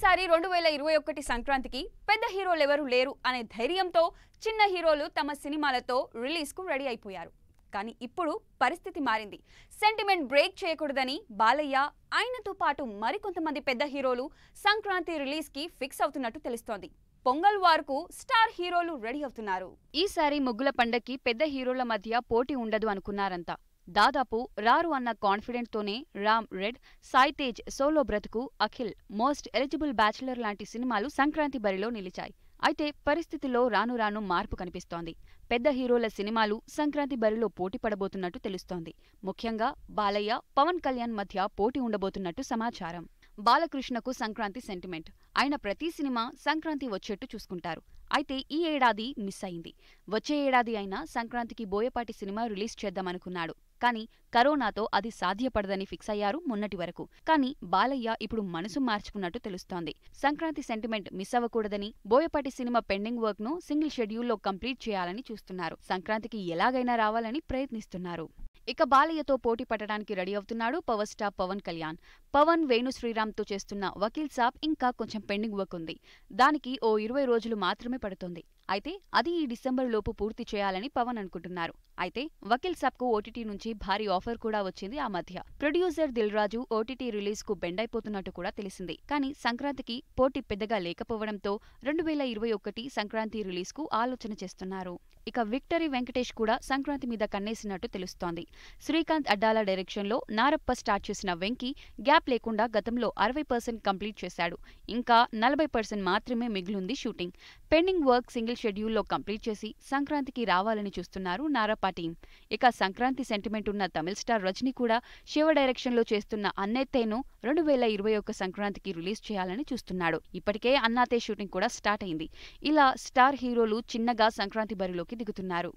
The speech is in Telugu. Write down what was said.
ఈసారి రెండు వేల ఇరవై ఒకటి సంక్రాంతికి పెద్ద హీరోలు ఎవరు లేరు అనే ధైర్యంతో చిన్న హీరోలు తమ సినిమాలతో రిలీజ్కు రెడీ అయిపోయారు కానీ ఇప్పుడు పరిస్థితి మారింది సెంటిమెంట్ బ్రేక్ చేయకూడదని బాలయ్య ఆయనతో పాటు మరికొంతమంది పెద్ద హీరోలు సంక్రాంతి రిలీజ్కి ఫిక్స్ అవుతున్నట్టు తెలుస్తోంది పొంగల్ వారుకు స్టార్ హీరోలు రెడీ అవుతున్నారు ఈసారి ముగ్గుల పండక్కి పెద్ద హీరోల మధ్య పోటీ ఉండదు అనుకున్నారంతా దాదాపు రారు అన్న కాన్ఫిడెంట్తోనే రామ్ రెడ్ సాయి తేజ్ సోలో బ్రతుకు అఖిల్ మోస్ట్ ఎలిజిబుల్ బ్యాచిలర్ లాంటి సినిమాలు సంక్రాంతి బరిలో నిలిచాయి అయితే పరిస్థితిలో రాను రాను మార్పు కనిపిస్తోంది పెద్ద హీరోల సినిమాలు సంక్రాంతి బరిలో పోటీ పడబోతున్నట్టు తెలుస్తోంది ముఖ్యంగా బాలయ్య పవన్ కళ్యాణ్ మధ్య పోటీ ఉండబోతున్నట్టు సమాచారం బాలకృష్ణకు సంక్రాంతి సెంటిమెంట్ ఆయన ప్రతి సినిమా సంక్రాంతి వచ్చేట్టు చూసుకుంటారు అయితే ఈ ఏడాది మిస్ అయింది వచ్చే ఏడాది అయినా సంక్రాంతికి బోయపాటి సినిమా రిలీజ్ చేద్దామనుకున్నాడు కానీ కరోనాతో అది సాధ్యపడదని ఫిక్స్ అయ్యారు మొన్నటి వరకు కానీ బాలయ్య ఇప్పుడు మనసు మార్చుకున్నట్టు తెలుస్తోంది సంక్రాంతి సెంటిమెంట్ మిస్ అవ్వకూడదని బోయపాటి సినిమా పెండింగ్ వర్క్ ను సింగిల్ షెడ్యూల్లో కంప్లీట్ చేయాలని చూస్తున్నారు సంక్రాంతికి ఎలాగైనా రావాలని ప్రయత్నిస్తున్నారు ఇక బాలయ్యతో పోటీ పట్టడానికి రెడీ అవుతున్నాడు పవర్ స్టార్ పవన్ కళ్యాణ్ పవన్ వేణు శ్రీరామ్తో చేస్తున్న వకీల్ సాబ్ ఇంకా కొంచెం పెండింగ్ వర్క్ ఉంది దానికి ఓ ఇరవై రోజులు మాత్రమే పడుతుంది అయితే అది ఈ డిసెంబర్ లోపు పూర్తి చేయాలని పవన్ అనుకుంటున్నారు అయితే వకీల్ సాబ్కు ఓటీటీ నుంచి భారీ ఆఫర్ కూడా వచ్చింది ఆ మధ్య producer Dil Raju OTT release కు బెండ్ అయిపోతున్నట్టు కూడా తెలిసింది కానీ సంక్రాంతికి పోటీ పెద్దగా లేకపోవడంతో రెండు వేల ఇరవై ఒకటి సంక్రాంతి రిలీజ్ కు ఆలోచన చేస్తున్నారు ఇక విక్టరీ వెంకటేష్ కూడా సంక్రాంతి మీద కన్నేసినట్టు తెలుస్తోంది శ్రీకాంత్ అడ్డాల డైరెక్షన్లో నారప్ప స్టార్ట్ చేసిన వెంకీ గ్యాప్ గ్యాప్ లేకుండా గతంలో అరవై పర్సెంట్ కంప్లీట్ చేశాడు ఇంకా నలభై పర్సెంట్ మాత్రమే మిగిలింది షూటింగ్ పెండింగ్ వర్క్ సింగిల్ షెడ్యూల్లో కంప్లీట్ చేసి సంక్రాంతికి రావాలని చూస్తున్నారు నారాపా టీం ఇక సంక్రాంతి సెంటిమెంట్ ఉన్న తమిళ స్టార్ రజనీ కూడా శివ డైరెక్షన్లో చేస్తున్న అన్నెత్తేను రెండు వేల ఇరవై ఒక్క సంక్రాంతికి రిలీజ్ చేయాలని చూస్తున్నాడు ఇప్పటికే అన్నాతే షూటింగ్ కూడా స్టార్ట్ అయింది ఇలా స్టార్ హీరోలు చిన్నగా సంక్రాంతి బరిలోకి దిగుతున్నారు